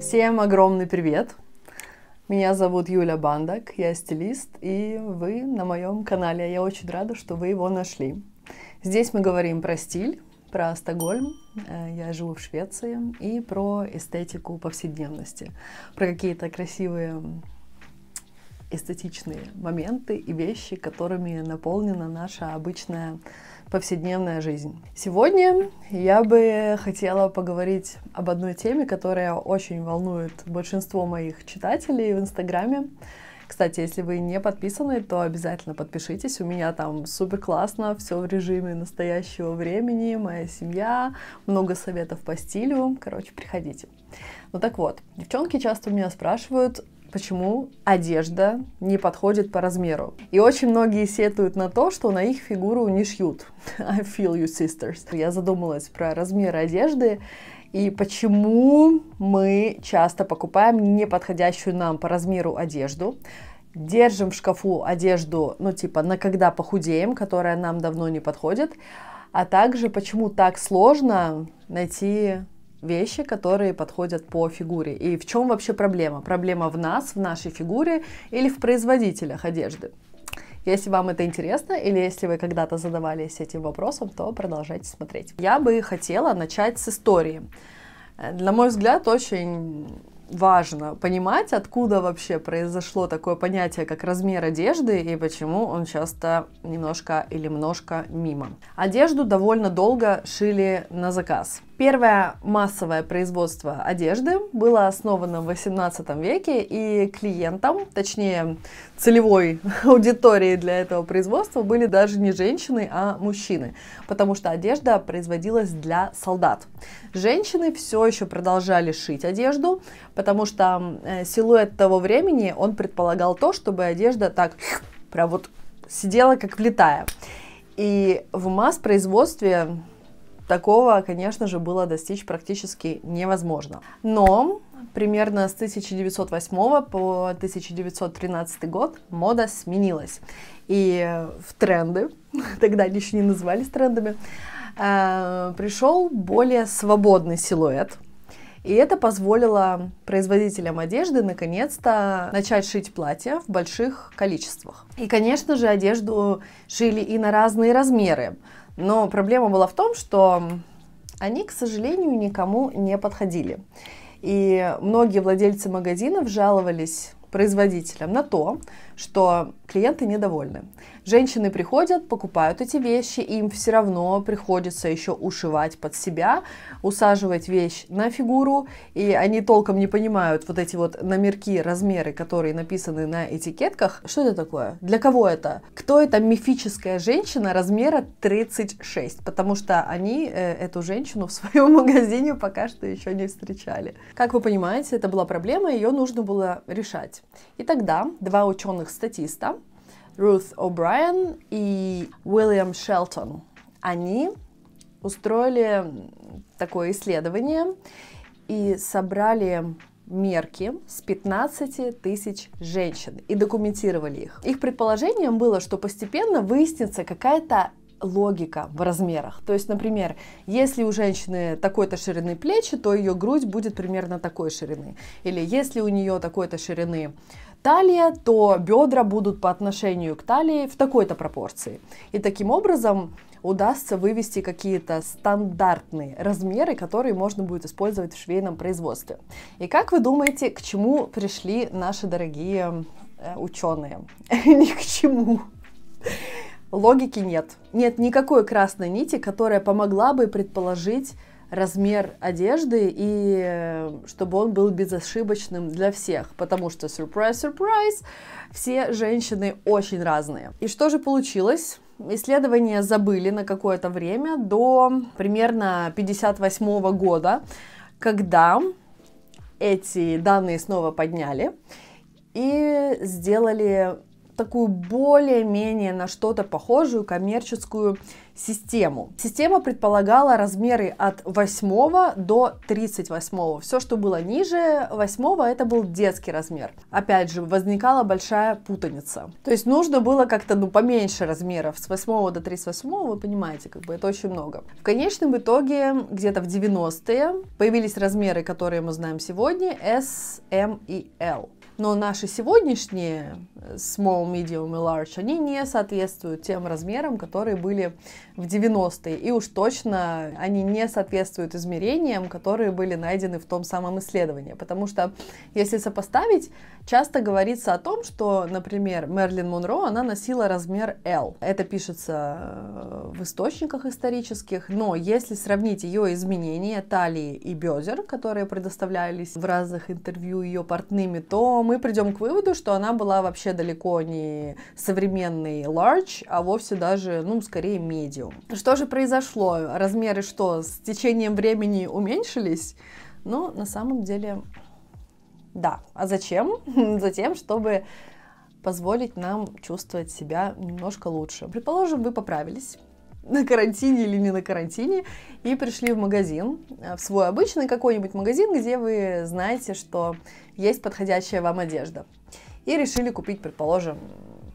Всем огромный привет! Меня зовут Юля Бандак, я стилист, и вы на моем канале. Я очень рада, что вы его нашли. Здесь мы говорим про стиль, про Стокгольм, э, я живу в Швеции, и про эстетику повседневности, про какие-то красивые эстетичные моменты и вещи, которыми наполнена наша обычная повседневная жизнь. Сегодня я бы хотела поговорить об одной теме, которая очень волнует большинство моих читателей в Инстаграме. Кстати, если вы не подписаны, то обязательно подпишитесь. У меня там супер классно, все в режиме настоящего времени, моя семья, много советов по стилю. Короче, приходите. Ну так вот, девчонки часто у меня спрашивают, почему одежда не подходит по размеру. И очень многие сетуют на то, что на их фигуру не шьют. I feel you, sisters. Я задумалась про размер одежды и почему мы часто покупаем неподходящую нам по размеру одежду, держим в шкафу одежду, ну типа на когда похудеем, которая нам давно не подходит, а также почему так сложно найти вещи, которые подходят по фигуре. И в чем вообще проблема? Проблема в нас, в нашей фигуре или в производителях одежды? Если вам это интересно, или если вы когда-то задавались этим вопросом, то продолжайте смотреть. Я бы хотела начать с истории. На мой взгляд, очень важно понимать, откуда вообще произошло такое понятие, как размер одежды и почему он часто немножко или немножко мимо. Одежду довольно долго шили на заказ. Первое массовое производство одежды было основано в 18 веке, и клиентам, точнее целевой аудиторией для этого производства были даже не женщины, а мужчины, потому что одежда производилась для солдат. Женщины все еще продолжали шить одежду, потому что э, силуэт того времени, он предполагал то, чтобы одежда так прям вот сидела как влитая. И в масс-производстве Такого, конечно же, было достичь практически невозможно. Но примерно с 1908 по 1913 год мода сменилась. И в тренды, тогда они еще не назывались трендами, э, пришел более свободный силуэт. И это позволило производителям одежды наконец-то начать шить платья в больших количествах. И, конечно же, одежду шили и на разные размеры. Но проблема была в том, что они, к сожалению, никому не подходили. И многие владельцы магазинов жаловались производителям на то, что клиенты недовольны. Женщины приходят, покупают эти вещи, им все равно приходится еще ушивать под себя, усаживать вещь на фигуру, и они толком не понимают вот эти вот номерки, размеры, которые написаны на этикетках. Что это такое? Для кого это? Кто эта мифическая женщина размера 36? Потому что они э, эту женщину в своем магазине пока что еще не встречали. Как вы понимаете, это была проблема, ее нужно было решать. И тогда два ученых-статиста Рут О'Брайен и Уильям Шелтон. Они устроили такое исследование и собрали мерки с 15 тысяч женщин и документировали их. Их предположением было, что постепенно выяснится какая-то логика в размерах. То есть, например, если у женщины такой-то ширины плечи, то ее грудь будет примерно такой ширины. Или если у нее такой-то ширины талия, то бедра будут по отношению к талии в такой-то пропорции. И таким образом удастся вывести какие-то стандартные размеры, которые можно будет использовать в швейном производстве. И как вы думаете, к чему пришли наши дорогие э, ученые? Ни к чему. Логики нет. Нет никакой красной нити, которая помогла бы предположить размер одежды и э, чтобы он был безошибочным для всех, потому что, surprise, surprise, все женщины очень разные. И что же получилось? Исследования забыли на какое-то время до примерно 58 года, когда эти данные снова подняли и сделали такую более-менее на что-то похожую коммерческую систему. Система предполагала размеры от 8 до 38. Все, что было ниже 8, это был детский размер. Опять же, возникала большая путаница. То есть нужно было как-то ну, поменьше размеров. С 8 до 38, вы понимаете, как бы это очень много. В конечном итоге, где-то в 90-е появились размеры, которые мы знаем сегодня, S, M и L. Но наши сегодняшние э, small, medium и large, они не соответствуют тем размерам, которые были в 90-е. И уж точно они не соответствуют измерениям, которые были найдены в том самом исследовании. Потому что если сопоставить Часто говорится о том, что, например, Мерлин Монро, она носила размер L. Это пишется э, в источниках исторических, но если сравнить ее изменения талии и бедер, которые предоставлялись в разных интервью ее портными, то мы придем к выводу, что она была вообще далеко не современный large, а вовсе даже, ну, скорее medium. Что же произошло? Размеры что, с течением времени уменьшились? Но ну, на самом деле да. А зачем? Затем, чтобы позволить нам чувствовать себя немножко лучше. Предположим, вы поправились на карантине или не на карантине, и пришли в магазин, э, в свой обычный какой-нибудь магазин, где вы знаете, что есть подходящая вам одежда. И решили купить, предположим,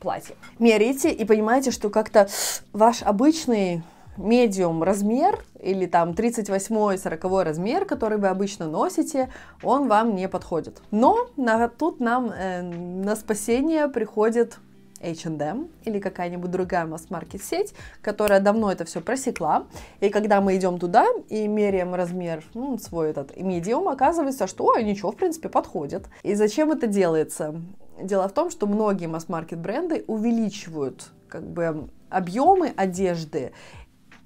платье. Мерите и понимаете, что как-то ваш обычный медиум размер или там 38 40 размер, который вы обычно носите, он вам не подходит. Но на, тут нам э, на спасение приходит H&M или какая-нибудь другая масс-маркет сеть, которая давно это все просекла. И когда мы идем туда и меряем размер ну, свой этот медиум, оказывается, что ой, ничего, в принципе, подходит. И зачем это делается? Дело в том, что многие масс-маркет бренды увеличивают как бы объемы одежды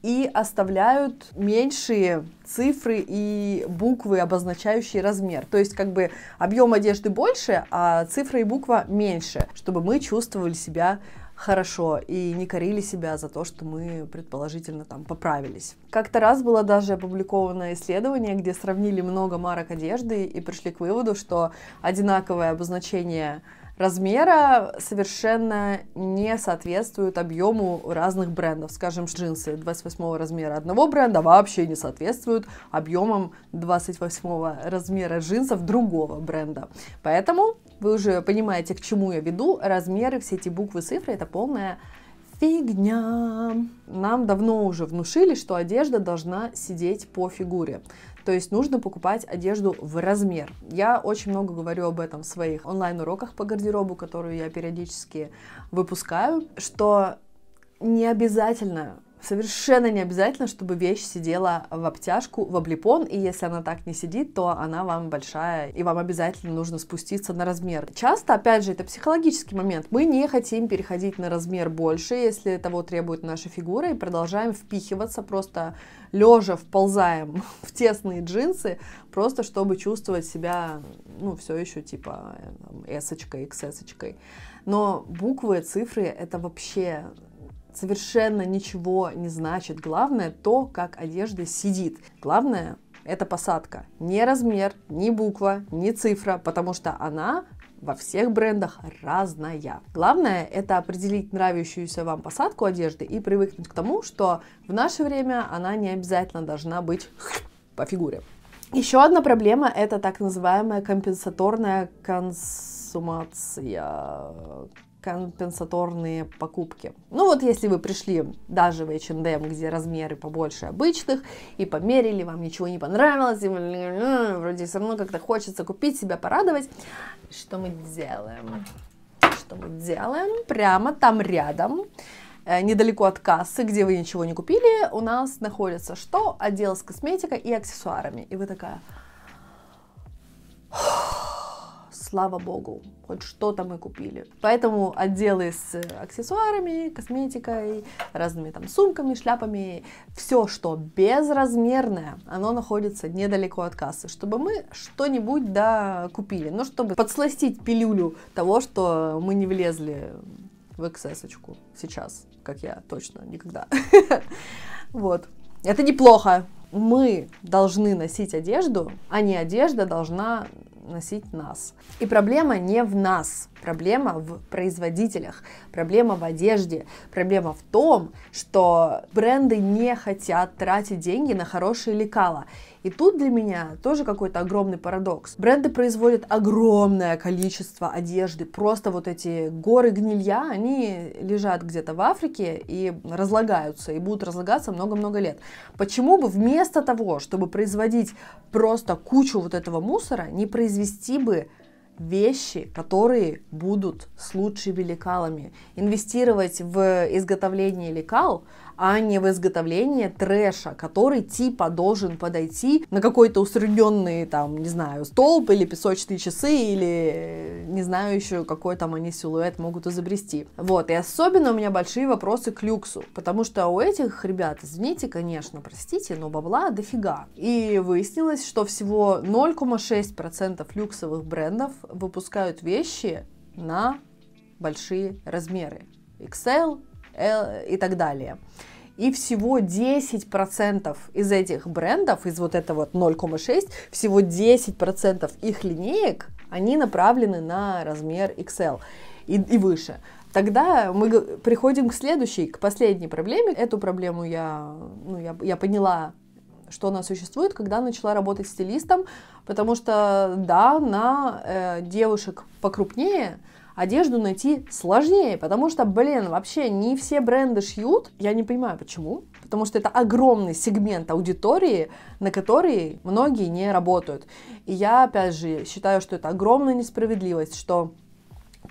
и оставляют меньшие цифры и буквы, обозначающие размер. То есть как бы объем одежды больше, а цифра и буква меньше, чтобы мы чувствовали себя хорошо и не корили себя за то, что мы предположительно там поправились. Как-то раз было даже опубликовано исследование, где сравнили много марок одежды и пришли к выводу, что одинаковое обозначение размера совершенно не соответствуют объему разных брендов. Скажем, джинсы 28 размера одного бренда вообще не соответствуют объемам 28 размера джинсов другого бренда. Поэтому вы уже понимаете, к чему я веду. Размеры, все эти буквы, цифры – это полная фигня. Нам давно уже внушили, что одежда должна сидеть по фигуре. То есть нужно покупать одежду в размер. Я очень много говорю об этом в своих онлайн-уроках по гардеробу, которые я периодически выпускаю, что не обязательно Совершенно не обязательно, чтобы вещь сидела в обтяжку, в облепон, и если она так не сидит, то она вам большая, и вам обязательно нужно спуститься на размер. Часто, опять же, это психологический момент. Мы не хотим переходить на размер больше, если того требует наша фигура, и продолжаем впихиваться, просто лежа вползаем в тесные джинсы, просто чтобы чувствовать себя, ну, все еще типа S-очкой, эм, XS-очкой. Но буквы, цифры — это вообще совершенно ничего не значит. Главное то, как одежда сидит. Главное это посадка. Не размер, не буква, не цифра, потому что она во всех брендах разная. Главное это определить нравящуюся вам посадку одежды и привыкнуть к тому, что в наше время она не обязательно должна быть по фигуре. Еще одна проблема – это так называемая компенсаторная консумация компенсаторные покупки. Ну вот если вы пришли даже в H&M, где размеры побольше обычных, и померили, вам ничего не понравилось, и ну, вроде все равно как-то хочется купить, себя порадовать, что мы делаем? Что мы делаем? Прямо там рядом, э, недалеко от кассы, где вы ничего не купили, у нас находится что? Отдел с косметикой и аксессуарами. И вы такая... Фух, слава богу, хоть что-то мы купили. Поэтому отделы с э, аксессуарами, косметикой, разными там сумками, шляпами, все, что безразмерное, оно находится недалеко от кассы, чтобы мы что-нибудь, да, купили. Ну, чтобы подсластить пилюлю того, что мы не влезли в эксцессочку сейчас, как я точно никогда. Вот. Это неплохо. Мы должны носить одежду, а не одежда должна носить нас. И проблема не в нас, проблема в производителях, проблема в одежде, проблема в том, что бренды не хотят тратить деньги на хорошие лекала. И тут для меня тоже какой-то огромный парадокс. Бренды производят огромное количество одежды. Просто вот эти горы гнилья, они лежат где-то в Африке и разлагаются, и будут разлагаться много-много лет. Почему бы вместо того, чтобы производить просто кучу вот этого мусора, не производить воспроизвести бы вещи, которые будут с лучшими лекалами. Инвестировать в изготовление лекал, а не в изготовление трэша, который типа должен подойти на какой-то усредненный, там, не знаю, столб или песочные часы, или не знаю еще, какой там они силуэт могут изобрести. Вот, и особенно у меня большие вопросы к люксу, потому что у этих ребят, извините, конечно, простите, но бабла дофига. И выяснилось, что всего 0,6% люксовых брендов выпускают вещи на большие размеры. XL, и так далее. И всего 10% из этих брендов, из вот этого вот 0,6, всего 10% их линеек, они направлены на размер XL и, и выше. Тогда мы приходим к следующей, к последней проблеме. Эту проблему я, ну, я, я поняла, что она существует, когда начала работать стилистом, потому что, да, на э, девушек покрупнее, одежду найти сложнее, потому что, блин, вообще не все бренды шьют. Я не понимаю, почему. Потому что это огромный сегмент аудитории, на который многие не работают. И я, опять же, считаю, что это огромная несправедливость, что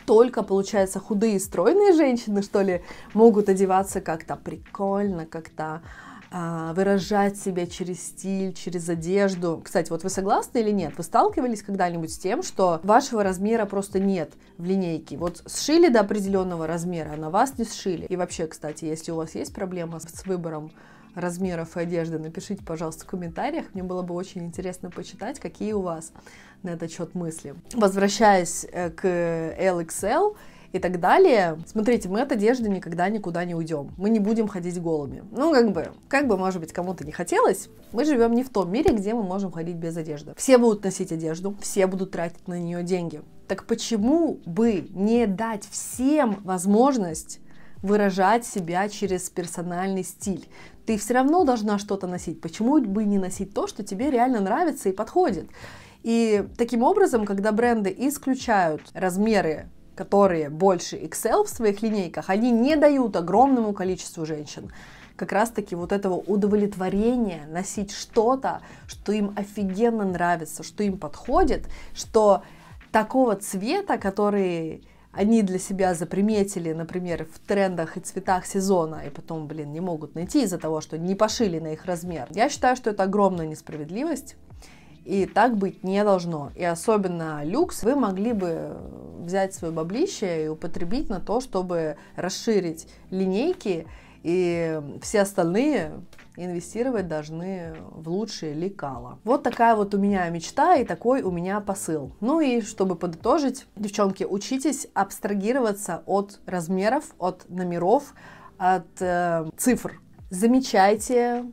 только, получается, худые стройные женщины, что ли, могут одеваться как-то прикольно, как-то а, выражать себя через стиль, через одежду. Кстати, вот вы согласны или нет? Вы сталкивались когда-нибудь с тем, что вашего размера просто нет в линейке? Вот сшили до определенного размера, а на вас не сшили. И вообще, кстати, если у вас есть проблема с выбором размеров и одежды, напишите, пожалуйста, в комментариях. Мне было бы очень интересно почитать, какие у вас на этот счет мысли. Возвращаясь э, к LXL, и так далее. Смотрите, мы от одежды никогда никуда не уйдем. Мы не будем ходить голыми. Ну, как бы, как бы, может быть, кому-то не хотелось, мы живем не в том мире, где мы можем ходить без одежды. Все будут носить одежду, все будут тратить на нее деньги. Так почему бы не дать всем возможность выражать себя через персональный стиль. Ты все равно должна что-то носить. Почему бы не носить то, что тебе реально нравится и подходит? И таким образом, когда бренды исключают размеры которые больше Excel в своих линейках, они не дают огромному количеству женщин как раз-таки вот этого удовлетворения носить что-то, что им офигенно нравится, что им подходит, что такого цвета, который они для себя заприметили, например, в трендах и цветах сезона, и потом, блин, не могут найти из-за того, что не пошили на их размер. Я считаю, что это огромная несправедливость, и так быть не должно. И особенно люкс вы могли бы взять свое баблище и употребить на то, чтобы расширить линейки, и все остальные инвестировать должны в лучшие лекала. Вот такая вот у меня мечта и такой у меня посыл. Ну и чтобы подытожить, девчонки, учитесь абстрагироваться от размеров, от номеров, от э, цифр. Замечайте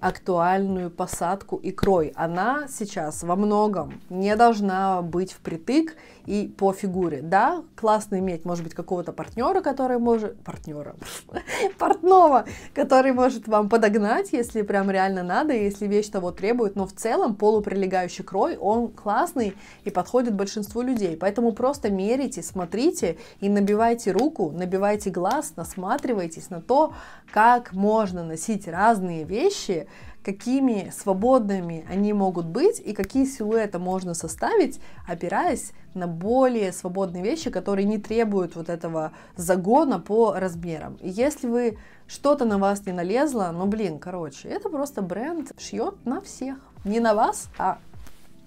актуальную посадку икрой. Она сейчас во многом не должна быть впритык и по фигуре. Да, классно иметь, может быть, какого-то партнера, который может... Партнера. Портного, который может вам подогнать, если прям реально надо, если вещь того требует. Но в целом полуприлегающий крой, он классный и подходит большинству людей. Поэтому просто мерите, смотрите и набивайте руку, набивайте глаз, насматривайтесь на то, как можно носить разные вещи, какими свободными они могут быть и какие силуэты можно составить, опираясь на более свободные вещи, которые не требуют вот этого загона по размерам. И если вы что-то на вас не налезло, ну блин, короче, это просто бренд шьет на всех. Не на вас, а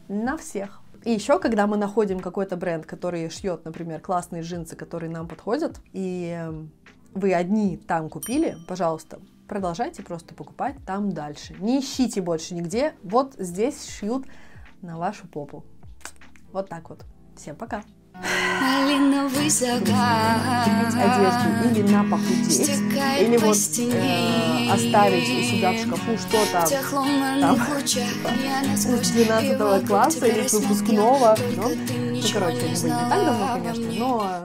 на всех. И еще, когда мы находим какой-то бренд, который шьет, например, классные джинсы, которые нам подходят, и эм, вы одни там купили, пожалуйста, продолжайте просто покупать там дальше. Не ищите больше нигде, вот здесь шьют на вашу попу. Вот так вот. Всем пока! Алина высока одежду или на похудеть Или вот э, оставить у себя в шкафу что-то Там с 12 класса или с выпускного ну короче, не так давно, конечно, но